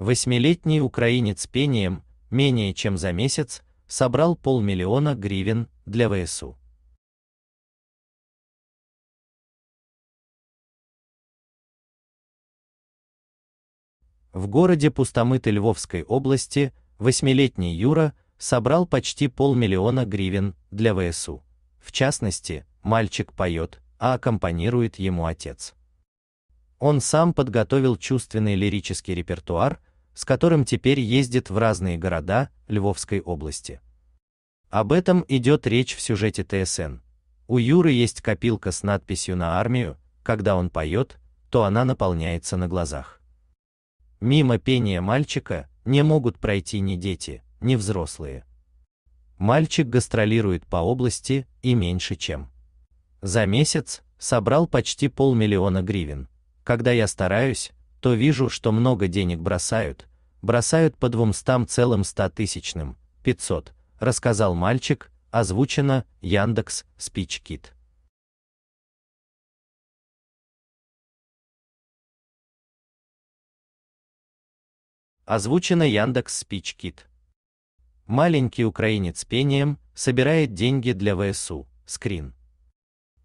Восьмилетний украинец пением, менее чем за месяц, собрал полмиллиона гривен для ВСУ. В городе Пустомыты Львовской области восьмилетний Юра собрал почти полмиллиона гривен для ВСУ. В частности, мальчик поет, а аккомпанирует ему отец. Он сам подготовил чувственный лирический репертуар, с которым теперь ездит в разные города Львовской области. Об этом идет речь в сюжете ТСН. У Юры есть копилка с надписью на армию, когда он поет, то она наполняется на глазах. Мимо пения мальчика не могут пройти ни дети, ни взрослые. Мальчик гастролирует по области и меньше чем. За месяц собрал почти полмиллиона гривен. Когда я стараюсь, то вижу, что много денег бросают, бросают по двумстам целым стотысячным, 500, рассказал мальчик, озвучено Яндекс Спичкит. Озвучено Яндекс Спичкит. Маленький украинец пением собирает деньги для ВСУ. Скрин.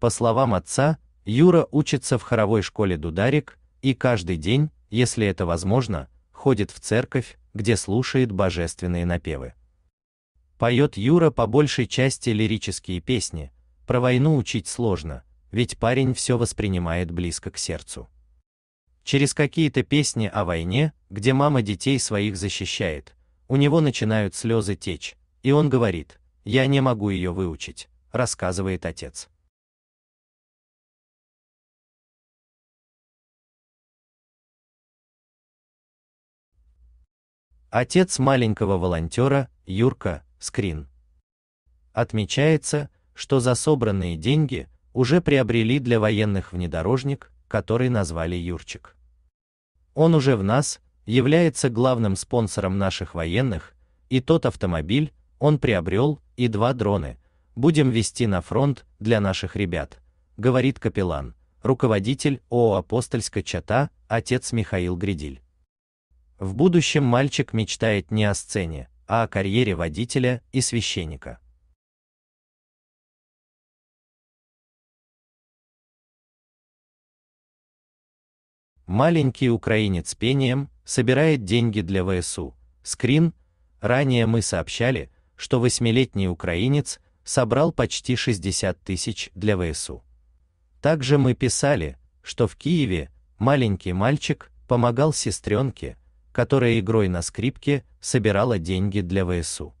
По словам отца, Юра учится в хоровой школе Дударик и каждый день, если это возможно, ходит в церковь, где слушает божественные напевы. Поет Юра по большей части лирические песни, про войну учить сложно, ведь парень все воспринимает близко к сердцу. Через какие-то песни о войне, где мама детей своих защищает, у него начинают слезы течь, и он говорит, я не могу ее выучить, рассказывает отец. Отец маленького волонтера, Юрка, Скрин. Отмечается, что за собранные деньги уже приобрели для военных внедорожник, который назвали Юрчик. Он уже в нас, является главным спонсором наших военных, и тот автомобиль он приобрел, и два дрона, будем вести на фронт для наших ребят, говорит капеллан, руководитель ООО "Апостольская чата, отец Михаил Гридиль. В будущем мальчик мечтает не о сцене, а о карьере водителя и священника. Маленький украинец пением собирает деньги для ВСУ. Скрин. Ранее мы сообщали, что восьмилетний украинец собрал почти 60 тысяч для ВСУ. Также мы писали, что в Киеве маленький мальчик помогал сестренке, которая игрой на скрипке собирала деньги для ВСУ.